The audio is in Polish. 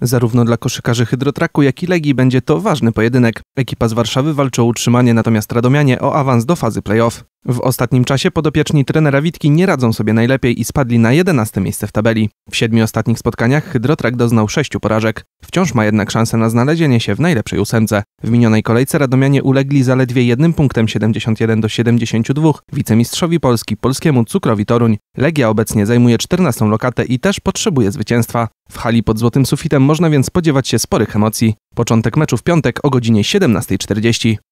Zarówno dla koszykarzy Hydrotraku, jak i Legii będzie to ważny pojedynek. Ekipa z Warszawy walczy o utrzymanie, natomiast Radomianie o awans do fazy playoff. W ostatnim czasie podopieczni trenera Witki nie radzą sobie najlepiej i spadli na 11 miejsce w tabeli. W siedmiu ostatnich spotkaniach Hydrotrak doznał sześciu porażek. Wciąż ma jednak szansę na znalezienie się w najlepszej ósemce. W minionej kolejce Radomianie ulegli zaledwie jednym punktem 71 do 72 wicemistrzowi Polski polskiemu Cukrowi Toruń. Legia obecnie zajmuje 14 lokatę i też potrzebuje zwycięstwa. W hali pod złotym sufitem można więc spodziewać się sporych emocji. Początek meczu w piątek o godzinie 17.40.